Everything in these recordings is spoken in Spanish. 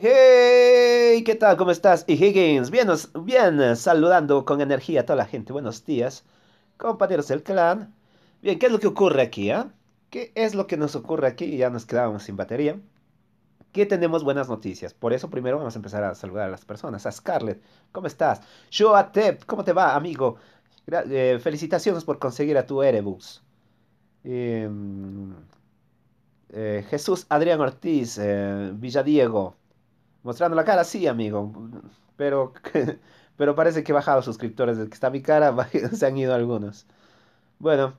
Hey, ¿qué tal? ¿Cómo estás? Y Higgins, bien, bien, eh, saludando con energía a toda la gente. Buenos días, compañeros del clan. Bien, ¿qué es lo que ocurre aquí? Ah? ¿Qué es lo que nos ocurre aquí? Ya nos quedábamos sin batería. ¿Qué tenemos buenas noticias. Por eso primero vamos a empezar a saludar a las personas. A Scarlett, ¿cómo estás? a Tep, ¿cómo te va, amigo? Eh, felicitaciones por conseguir a tu Erebus. Em, eh, Jesús Adrián Ortiz, Villadiego. Mostrando la cara, sí, amigo. Pero, pero parece que he bajado suscriptores. Desde que está mi cara, se han ido algunos. Bueno,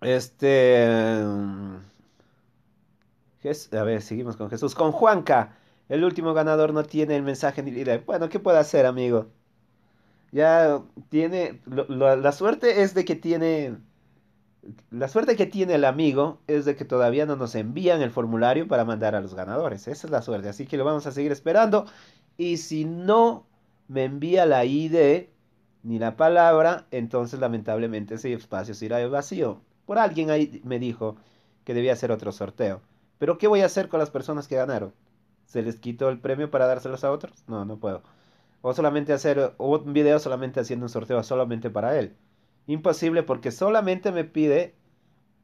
este. Mm, a ver, seguimos con Jesús. Con Juanca. El último ganador no tiene el mensaje ni idea. Bueno, ¿qué puede hacer, amigo? Ya tiene. la suerte es de que tiene la suerte que tiene el amigo es de que todavía no nos envían el formulario para mandar a los ganadores. Esa es la suerte. Así que lo vamos a seguir esperando. Y si no me envía la ID ni la palabra, entonces lamentablemente ese espacio se irá vacío. Por alguien ahí me dijo que debía hacer otro sorteo. Pero ¿qué voy a hacer con las personas que ganaron? ¿Se les quitó el premio para dárselos a otros? No, no puedo. O solamente hacer un video solamente haciendo un sorteo solamente para él. Imposible porque solamente me pide,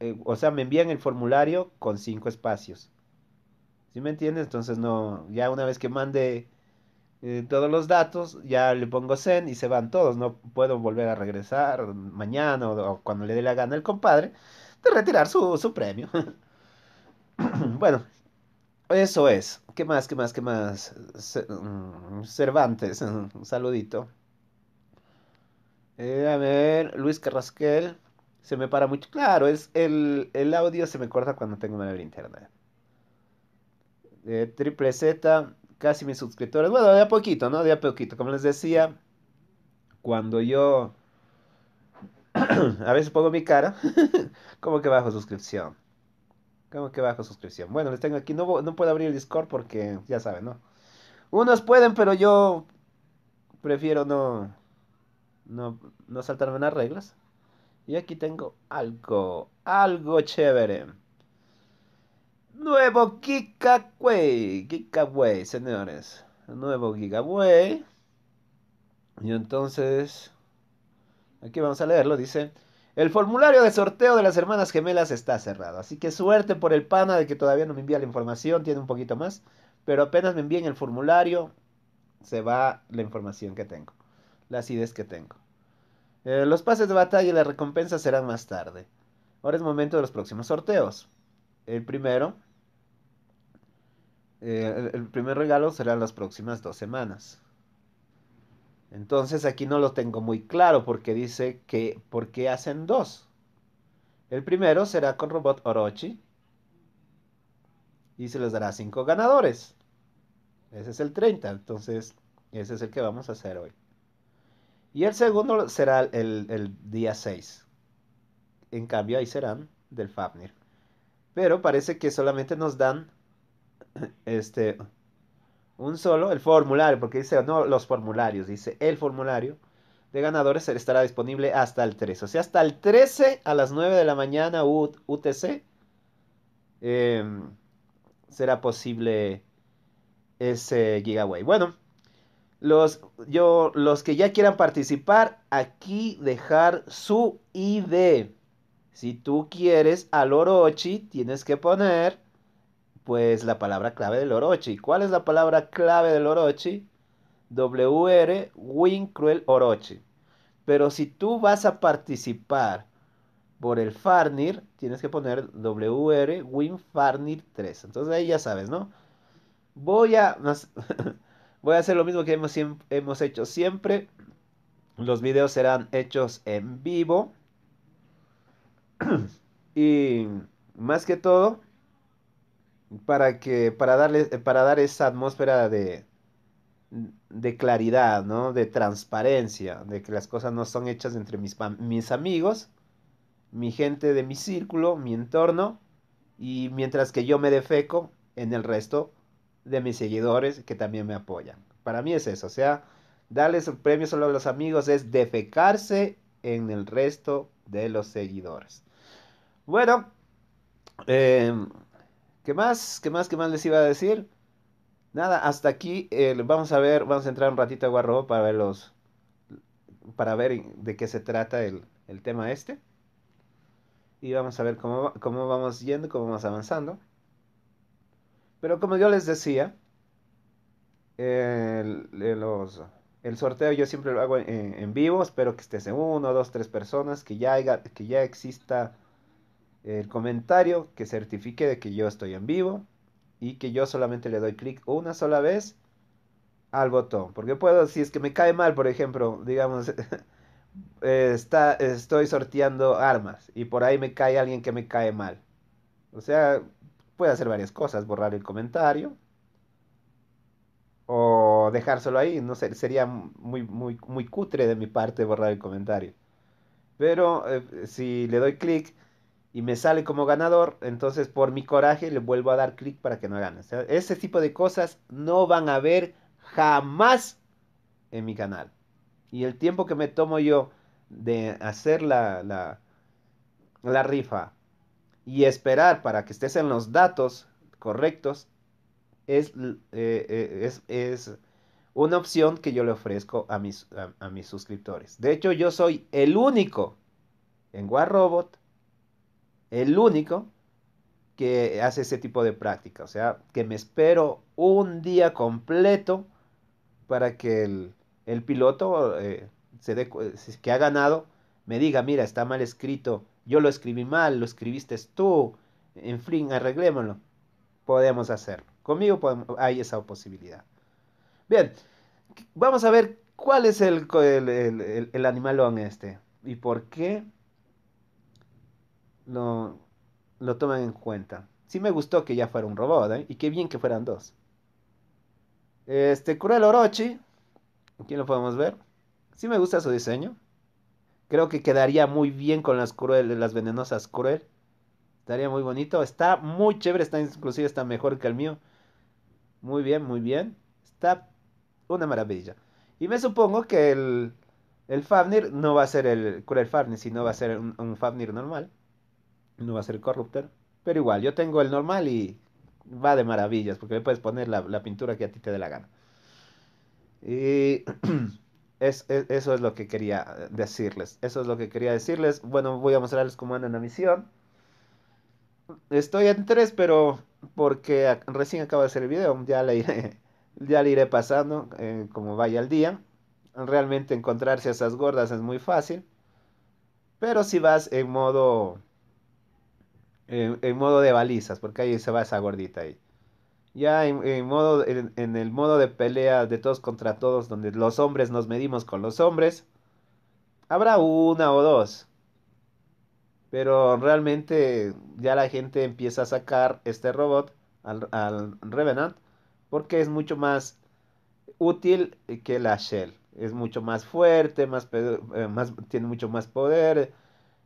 eh, o sea, me envían el formulario con cinco espacios. ¿Sí me entiendes? Entonces no, ya una vez que mande eh, todos los datos, ya le pongo send y se van todos. No puedo volver a regresar mañana o, cuando le dé la gana el compadre de retirar su, su premio. bueno, eso es. ¿Qué más? ¿Qué más? ¿Qué más? Mm, Cervantes, un saludito. Eh, a ver, Luis Carrasquel. Se me para mucho. Claro, es el, audio se me corta cuando tengo mal internet. Eh, triple Z, casi mis suscriptores. Bueno, de a poquito, ¿no? De a poquito. Como les decía, cuando yo a veces pongo mi cara, como que bajo suscripción. Como que bajo suscripción. Bueno, les tengo aquí. No, no puedo abrir el Discord porque ya saben, ¿no? Unos pueden, pero yo prefiero no no, no saltarme las reglas. Y aquí tengo algo, algo chévere. Nuevo Gigaway, Gigaway, señores. Nuevo Gigaway. Y entonces, aquí vamos a leerlo, dice... El formulario de sorteo de las hermanas gemelas está cerrado, así que suerte por el pana de que todavía no me envía la información, tiene un poquito más, pero apenas me envíen el formulario, se va la información que tengo, las ideas que tengo. Eh, los pases de batalla y la recompensa serán más tarde. Ahora es momento de los próximos sorteos. El primero, eh, el primer regalo será las próximas dos semanas. Entonces aquí no lo tengo muy claro porque dice que ¿por qué hacen dos? El primero será con robot Orochi y se les dará cinco ganadores. Ese es el 30, entonces ese es el que vamos a hacer hoy. Y el segundo será el, día 6. En cambio, ahí serán del Fafnir. Pero parece que solamente nos dan este un solo, el formulario, porque dice no los formularios, dice el formulario de ganadores estará disponible hasta el 13. O sea, hasta el 13 a las 9 de la mañana UTC em, será posible ese giveaway. Bueno, los, yo, los que ya quieran participar, aquí dejar su ID. Si tú quieres al Orochi, tienes que poner pues la palabra clave del Orochi. ¿Cuál es la palabra clave del Orochi? WR Win Cruel Orochi. Pero si tú vas a participar por el Farnir, tienes que poner WR Win Farnir 3. Entonces ahí ya sabes, ¿no? Voy a... Voy a hacer lo mismo que hemos, hemos hecho siempre. Los videos serán hechos en vivo. y más que todo, para que para darle para dar esa atmósfera de, de claridad, ¿no? De transparencia, de que las cosas no son hechas entre mis, mis amigos, mi gente de mi círculo, mi entorno, y mientras que yo me defeco en el resto de mis seguidores que también me apoyan. Para mí es eso, o sea, darles el premio solo a los amigos es defecarse en el resto de los seguidores. Bueno, em, ¿qué más? ¿Qué más? ¿Qué más les iba a decir? Nada, hasta aquí eh, vamos a ver, vamos a entrar un ratito a Guarrobo para ver los, para ver de qué se trata el, tema este. Y vamos a ver cómo, cómo vamos yendo, cómo vamos avanzando. Pero como yo les decía, el, los, el sorteo yo siempre lo hago en, vivo. Espero que estés en uno, dos, tres personas, que ya, que ya exista el comentario que certifique de que yo estoy en vivo y que yo solamente le doy clic una sola vez al botón. Porque puedo, si es que me cae mal, por ejemplo, digamos, eh, está, estoy sorteando armas y por ahí me cae alguien que me cae mal. O sea, Puede hacer varias cosas, borrar el comentario o dejárselo ahí, no sé, sería muy, muy, muy cutre de mi parte borrar el comentario. Pero eh, si le doy clic y me sale como ganador, entonces por mi coraje le vuelvo a dar clic para que no gane. ese tipo de cosas no van a ver jamás en mi canal. Y el tiempo que me tomo yo de hacer la, la rifa, y esperar para que estés en los datos correctos eh, eh, es, es, una opción que yo le ofrezco a mis, a, mis, suscriptores. De hecho, yo soy el único en War Robot, el único que hace ese tipo de práctica. O sea, que me espero un día completo para que el, piloto eh, se que ha ganado me diga, mira, está mal escrito yo lo escribí mal, lo escribiste tú, en fin, arreglémoslo. Podemos hacerlo. Conmigo hay esa posibilidad. Bien, vamos a ver cuál es el, animalón este y por qué lo, lo, toman en cuenta. Sí me gustó que ya fuera un robot ¿eh? y qué bien que fueran dos. Este, Cruel Orochi, aquí lo podemos ver. Sí me gusta su diseño. Creo que quedaría muy bien con las cruel, las venenosas cruel. Estaría muy bonito. Está muy chévere, está inclusive está mejor que el mío. Muy bien, muy bien. Está una maravilla. Y me supongo que el, el Fafnir no va a ser el cruel Fafnir, sino va a ser un, Favnir Fafnir normal. No va a ser el Corruptor. Pero igual, yo tengo el normal y va de maravillas, porque le puedes poner la, la pintura que a ti te dé la gana. Y... Es, e, eso es lo que quería eh, decirles. Eso es lo que quería decirles. Bueno, voy a mostrarles cómo anda la misión. Estoy en tres pero porque recién acabo de hacer el video, ya le iré, ya le iré pasando eh, como vaya el día. Realmente encontrarse a esas gordas es muy fácil. Pero si vas en modo en modo de balizas, porque ahí se va esa gordita ahí. Ya en, modo, el modo de pelea de todos contra todos, donde los hombres nos medimos con los hombres, habrá una o dos. Pero realmente ya la gente empieza a sacar este robot al, Revenant porque es mucho más útil que la Shell. Es mucho más fuerte, más, eh, tiene mucho más poder,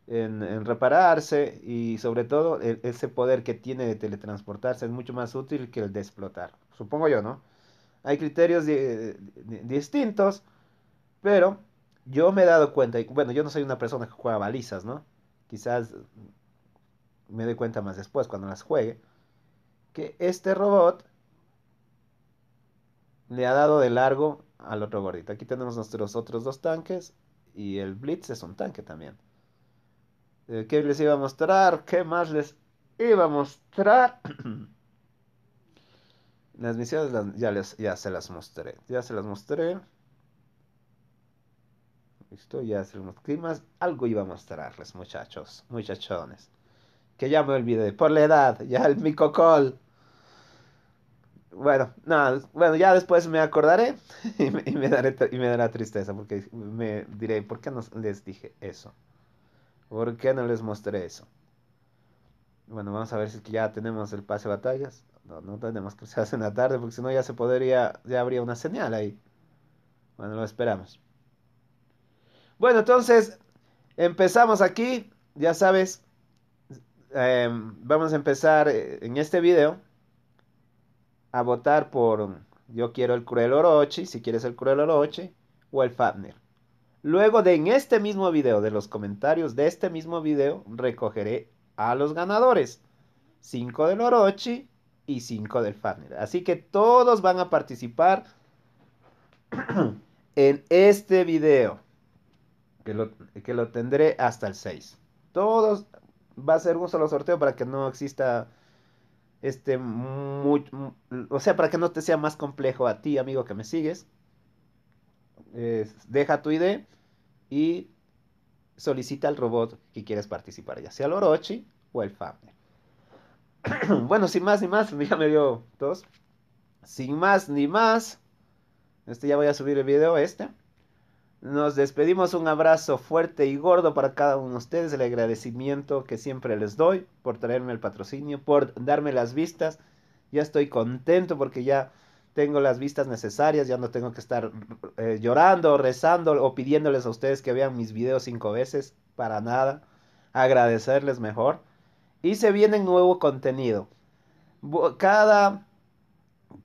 en, repararse y sobre todo e, ese poder que tiene de teletransportarse es mucho más útil que el de explotar. Supongo yo, ¿no? Hay criterios distintos, pero yo me he dado cuenta, y bueno, yo no soy una persona que juega balizas, ¿no? Quizás me doy cuenta más después cuando las juegue, que este robot le ha dado de largo al otro gordito. Aquí tenemos nuestros otros dos tanques y el Blitz es un tanque también. Eh, ¿Qué les iba a mostrar? ¿Qué más les iba a mostrar? las misiones ya, les, ya se las mostré. Ya se las mostré. Listo, ya se las mostré. más? Algo iba a mostrarles, muchachos, muchachones. Que ya me olvidé. Por la edad, ya el micocol. Bueno, nada, bueno, ya después me acordaré y me, daré, y me dará tristeza porque me diré, ¿por qué no les dije eso? ¿Por qué no les mostré eso? Bueno, vamos a ver si ya tenemos el pase de batallas. No, no tenemos que se en la tarde, porque si no ya se podría, ya habría una señal ahí. Bueno, lo esperamos. Bueno, entonces, empezamos aquí. Ya sabes, em, vamos a empezar eh, en este video a votar por Yo quiero el Cruel Orochi, si quieres el Cruel Orochi, o el Fafnir. Luego de en este mismo video, de los comentarios de este mismo video, recogeré a los ganadores. 5 del Orochi y 5 del Fafnir. Así que todos van a participar en este video. Que lo, que lo tendré hasta el 6. Todos va a ser un solo sorteo para que no exista este o sea, para que no te sea más complejo a ti, amigo que me sigues deja tu ID y solicita al robot que quieres participar, ya sea el Orochi o el Fafnir. bueno, sin más ni más, ya me dio dos. Sin más ni más, este ya voy a subir el video este. Nos despedimos, un abrazo fuerte y gordo para cada uno de ustedes, el agradecimiento que siempre les doy por traerme el patrocinio, por darme las vistas. Ya estoy contento porque ya tengo las vistas necesarias, ya no tengo que estar eh, llorando, rezando o pidiéndoles a ustedes que vean mis videos cinco veces, para nada, agradecerles mejor. Y se viene nuevo contenido. Cada,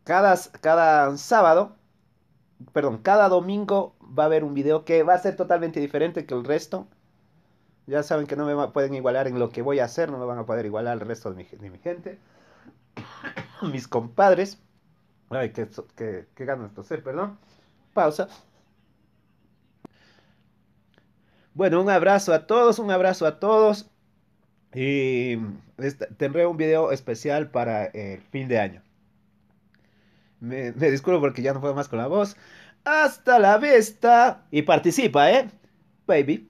cada, cada sábado, perdón, cada domingo va a haber un video que va a ser totalmente diferente que el resto. Ya saben que no me pueden igualar en lo que voy a hacer, no me van a poder igualar el resto de mi, de mi gente, mis compadres. Ay, qué, qué, qué ganas de hacer, perdón. Pausa. Bueno, un abrazo a todos, un abrazo a todos. Y este, tendré un video especial para el fin de año. Me, me, disculpo porque ya no puedo más con la voz. Hasta la vista. Y participa, ¿eh? Baby.